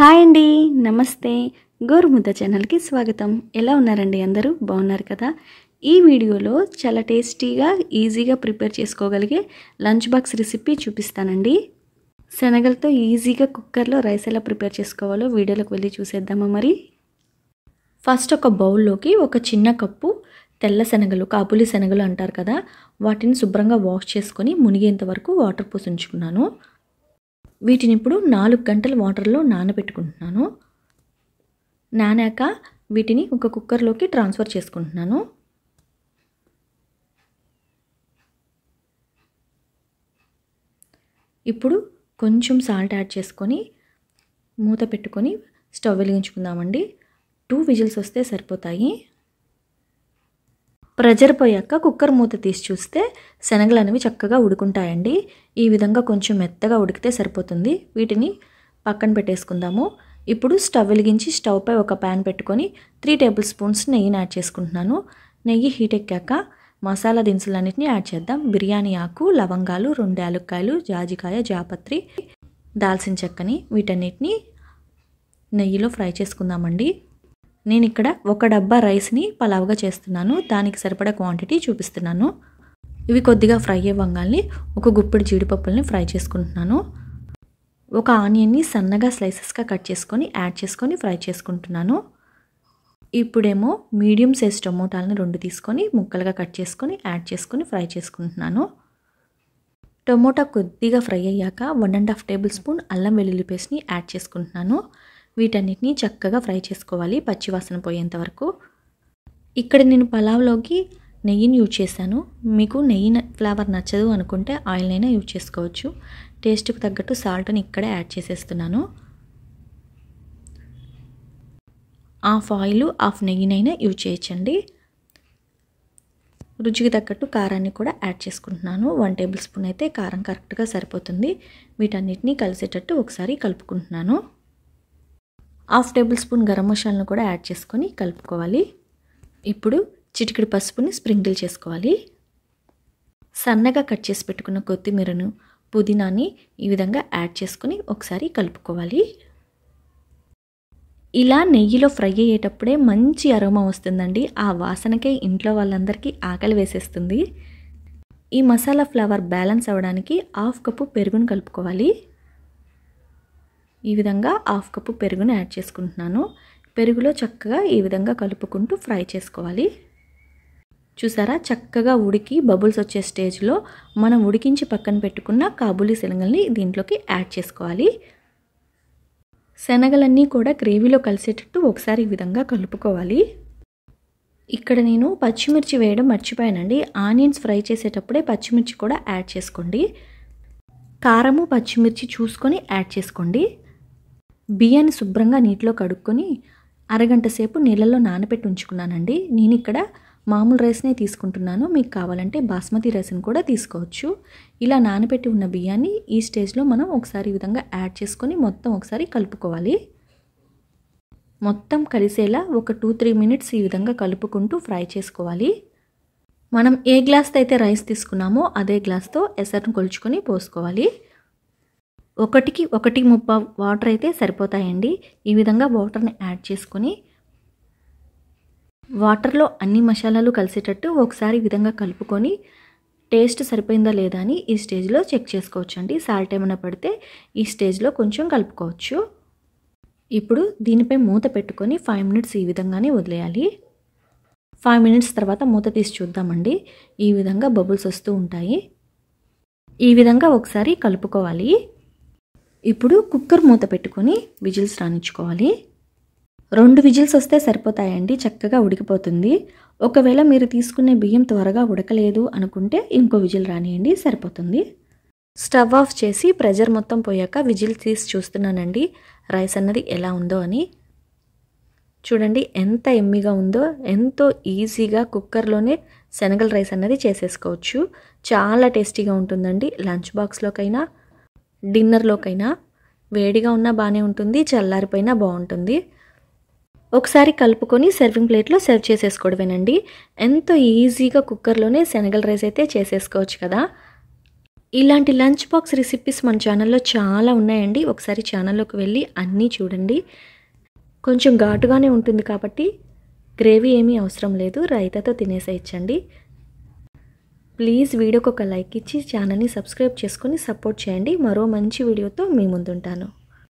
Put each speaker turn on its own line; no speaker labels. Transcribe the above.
hi అండి నమస్తే గోరుముద్ద ఛానల్కి స్వాగతం ఎలా ఉన్నారండి అందరూ బాగున్నారు కదా ఈ వీడియోలో చాలా టేస్టీగా ఈజీగా ప్రిపేర్ చేసుకోగలిగే లంచ్ బాక్స్ రెసిపీ చూపిస్తానండి శనగలతో ఈజీగా కుక్కర్లో రైస్ ఎలా ప్రిపేర్ చేసుకోవాలో వీడియోలోకి వెళ్ళి చూసేద్దామా మరి ఫస్ట్ ఒక బౌల్లోకి ఒక చిన్న కప్పు తెల్ల శనగలు కాపులి శనగలు అంటారు కదా వాటిని శుభ్రంగా వాష్ చేసుకొని మునిగేంత వరకు వాటర్ పోసి ఉంచుకున్నాను వీటిని ఇప్పుడు నాలుగు గంటలు వాటర్లో నానబెట్టుకుంటున్నాను నానాక వీటిని ఒక కుక్కర్లోకి ట్రాన్స్ఫర్ చేసుకుంటున్నాను ఇప్పుడు కొంచెం సాల్ట్ యాడ్ చేసుకొని మూత పెట్టుకొని స్టవ్ వెలిగించుకుందామండి టూ విజిల్స్ వస్తే సరిపోతాయి ప్రెజర్ పోయాక కుక్కర్ మూత తీసి చూస్తే శనగలు అనేవి చక్కగా ఉడుకుంటాయండి ఈ విధంగా కొంచెం మెత్తగా ఉడికితే సరిపోతుంది వీటిని పక్కన పెట్టేసుకుందాము ఇప్పుడు స్టవ్ వెలిగించి స్టవ్పై ఒక ప్యాన్ పెట్టుకొని త్రీ టేబుల్ స్పూన్స్ నెయ్యిని యాడ్ చేసుకుంటున్నాను నెయ్యి హీట్ ఎక్కాక మసాలా దినుసులన్నింటినీ యాడ్ చేద్దాం బిర్యానీ ఆకు లవంగాలు రెండు యాలుక్కాయలు జాజికాయ జాపత్రి దాల్చిన చెక్కని వీటన్నిటిని నెయ్యిలో ఫ్రై చేసుకుందామండి నేను ఇక్కడ ఒక డబ్బా రైస్ని పలావ్గా చేస్తున్నాను దానికి సరిపడా క్వాంటిటీ చూపిస్తున్నాను ఇవి కొద్దిగా ఫ్రై అయ్యే వంగాల్ని ఒక గుప్పిడి జీడిపప్పుల్ని ఫ్రై చేసుకుంటున్నాను ఒక ఆనియన్ని సన్నగా స్లైసెస్గా కట్ చేసుకొని యాడ్ చేసుకొని ఫ్రై చేసుకుంటున్నాను ఇప్పుడేమో మీడియం సైజ్ టొమోటాలని రెండు తీసుకొని ముక్కలుగా కట్ చేసుకొని యాడ్ చేసుకొని ఫ్రై చేసుకుంటున్నాను టొమాటో కొద్దిగా ఫ్రై అయ్యాక one and half tablespoon అల్లం వెల్లుల్లి పేస్ట్ని యాడ్ చేసుకుంటున్నాను వీటన్నిటిని చక్కగా ఫ్రై చేసుకోవాలి పచ్చివాసన పోయేంత వరకు ఇక్కడ నేను పలావ్లోకి నెయ్యిని యూజ్ చేశాను మీకు నెయ్యి ఫ్లేవర్ నచ్చదు అనుకుంటే ఆయిల్ అయినా యూజ్ చేసుకోవచ్చు టేస్ట్కి తగ్గట్టు సాల్ట్ని ఇక్కడే యాడ్ చేసేస్తున్నాను హాఫ్ ఆయిల్ హాఫ్ నెయ్యినైనా యూజ్ చేయొచ్చండి రుచికి తగ్గట్టు కారాన్ని కూడా యాడ్ చేసుకుంటున్నాను వన్ టేబుల్ స్పూన్ అయితే కారం కరెక్ట్గా సరిపోతుంది వీటన్నిటిని కలిసేటట్టు ఒకసారి కలుపుకుంటున్నాను హాఫ్ టేబుల్ స్పూన్ గరం మసాలాను కూడా యాడ్ చేసుకొని కలుపుకోవాలి ఇప్పుడు చిటికిడి పసుపుని స్ప్రింకిల్ చేసుకోవాలి సన్నగా కట్ చేసి పెట్టుకున్న కొత్తిమీరను పుదీనాని ఈ విధంగా యాడ్ చేసుకుని ఒకసారి కలుపుకోవాలి ఇలా నెయ్యిలో ఫ్రై అయ్యేటప్పుడే మంచి అరోమా వస్తుందండి ఆ వాసనకే ఇంట్లో వాళ్ళందరికీ ఆకలి వేసేస్తుంది ఈ మసాలా ఫ్లవర్ బ్యాలెన్స్ అవ్వడానికి హాఫ్ కప్పు పెరుగును కలుపుకోవాలి ఈ విధంగా హాఫ్ కప్పు పెరుగును యాడ్ చేసుకుంటున్నాను పెరుగులో చక్కగా ఈ విధంగా కలుపుకుంటూ ఫ్రై చేసుకోవాలి చూసారా చక్కగా ఉడికి బబుల్స్ వచ్చే స్టేజ్లో మనం ఉడికించి పక్కన పెట్టుకున్న కాబూలీ శనగల్ని దీంట్లోకి యాడ్ చేసుకోవాలి శనగలన్నీ కూడా గ్రేవీలో కలిసేటట్టు ఒకసారి ఈ విధంగా కలుపుకోవాలి ఇక్కడ నేను పచ్చిమిర్చి వేయడం మర్చిపోయానండి ఆనియన్స్ ఫ్రై చేసేటప్పుడే పచ్చిమిర్చి కూడా యాడ్ చేసుకోండి కారము పచ్చిమిర్చి చూసుకొని యాడ్ చేసుకోండి బియ్యాన్ని శుభ్రంగా నీటిలో కడుక్కొని అరగంట సేపు నీళ్ళల్లో నానపెట్టి ఉంచుకున్నానండి నేను ఇక్కడ మామూలు రైస్నే తీసుకుంటున్నాను మీకు కావాలంటే బాస్మతి రైస్ని కూడా తీసుకోవచ్చు ఇలా నానబెట్టి ఉన్న బియ్యాన్ని ఈ స్టేజ్లో మనం ఒకసారి ఈ విధంగా యాడ్ చేసుకొని మొత్తం ఒకసారి కలుపుకోవాలి మొత్తం కలిసేలా ఒక టూ త్రీ మినిట్స్ ఈ విధంగా కలుపుకుంటూ ఫ్రై చేసుకోవాలి మనం ఏ గ్లాస్తో అయితే రైస్ తీసుకున్నామో అదే గ్లాస్తో ఎసరును కొలుచుకొని పోసుకోవాలి ఒకటికి ఒకటి ముప్పా వాటర్ అయితే సరిపోతాయండి ఈ విధంగా వాటర్ని యాడ్ చేసుకొని వాటర్లో అన్ని మసాలాలు కలిసేటట్టు ఒకసారి ఈ విధంగా కలుపుకొని టేస్ట్ సరిపోయిందా లేదా అని ఈ స్టేజ్లో చెక్ చేసుకోవచ్చు అండి సాల్ట్ ఏమైనా పడితే ఈ స్టేజ్లో కొంచెం కలుపుకోవచ్చు ఇప్పుడు దీనిపై మూత పెట్టుకొని ఫైవ్ మినిట్స్ ఈ విధంగానే వదిలేయాలి ఫైవ్ మినిట్స్ తర్వాత మూత తీసి చూద్దామండి ఈ విధంగా బబుల్స్ వస్తూ ఉంటాయి ఈ విధంగా ఒకసారి కలుపుకోవాలి ఇప్పుడు కుక్కర్ మూత పెట్టుకొని విజిల్స్ రాణించుకోవాలి రెండు విజిల్స్ వస్తే సరిపోతాయండి చక్కగా ఉడికిపోతుంది ఒకవేళ మీరు తీసుకునే బియ్యం త్వరగా ఉడకలేదు అనుకుంటే ఇంకో విజిల్ రానియండి సరిపోతుంది స్టవ్ ఆఫ్ చేసి ప్రెజర్ మొత్తం పోయాక విజిల్ తీసి చూస్తున్నానండి రైస్ అన్నది ఎలా ఉందో అని చూడండి ఎంత ఎమ్మిగా ఉందో ఎంతో ఈజీగా కుక్కర్లోనే శనగల రైస్ అన్నది చేసేసుకోవచ్చు చాలా టేస్టీగా ఉంటుందండి లంచ్ బాక్స్లోకైనా డిన్నర్లోకైనా వేడిగా ఉన్నా బాగానే ఉంటుంది చల్లారిపోయినా బాగుంటుంది ఒకసారి కలుపుకొని సర్వింగ్ ప్లేట్లో సర్వ్ చేసేసుకోవడమేనండి ఎంతో ఈజీగా కుక్కర్లోనే శనగల రైస్ అయితే చేసేసుకోవచ్చు కదా ఇలాంటి లంచ్ బాక్స్ రెసిపీస్ మన ఛానల్లో చాలా ఉన్నాయండి ఒకసారి ఛానల్లోకి వెళ్ళి అన్నీ చూడండి కొంచెం ఘాటుగానే ఉంటుంది కాబట్టి గ్రేవీ ఏమీ అవసరం లేదు రైతాతో తినేసేయచ్చండి ప్లీజ్ వీడియోకి ఒక లైక్ ఇచ్చి ఛానల్ని సబ్స్క్రైబ్ చేసుకొని సపోర్ట్ చేయండి మరో మంచి వీడియోతో మీ ముందుంటాను